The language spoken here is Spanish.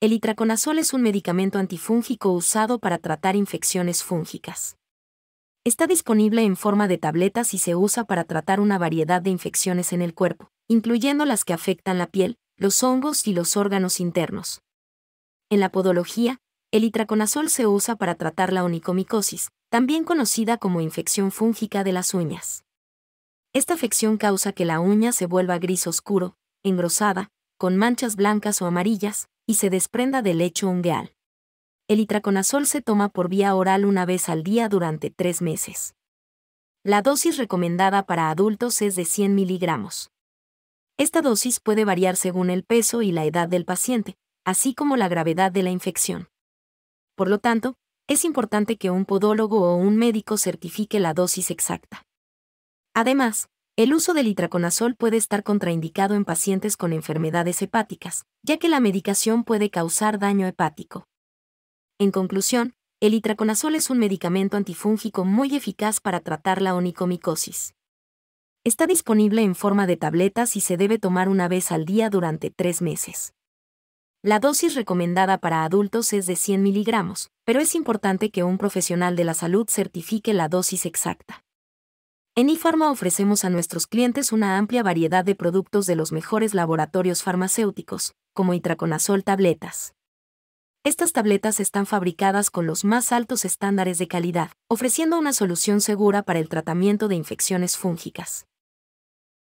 El itraconazol es un medicamento antifúngico usado para tratar infecciones fúngicas. Está disponible en forma de tabletas y se usa para tratar una variedad de infecciones en el cuerpo, incluyendo las que afectan la piel, los hongos y los órganos internos. En la podología, el itraconazol se usa para tratar la onicomicosis, también conocida como infección fúngica de las uñas. Esta afección causa que la uña se vuelva gris oscuro, engrosada, con manchas blancas o amarillas, y se desprenda del lecho ungueal. El itraconazol se toma por vía oral una vez al día durante tres meses. La dosis recomendada para adultos es de 100 miligramos. Esta dosis puede variar según el peso y la edad del paciente, así como la gravedad de la infección. Por lo tanto, es importante que un podólogo o un médico certifique la dosis exacta. Además, el uso del itraconazol puede estar contraindicado en pacientes con enfermedades hepáticas, ya que la medicación puede causar daño hepático. En conclusión, el itraconazol es un medicamento antifúngico muy eficaz para tratar la onicomicosis. Está disponible en forma de tabletas y se debe tomar una vez al día durante tres meses. La dosis recomendada para adultos es de 100 miligramos, pero es importante que un profesional de la salud certifique la dosis exacta. En IFARMA ofrecemos a nuestros clientes una amplia variedad de productos de los mejores laboratorios farmacéuticos, como itraconazol tabletas. Estas tabletas están fabricadas con los más altos estándares de calidad, ofreciendo una solución segura para el tratamiento de infecciones fúngicas.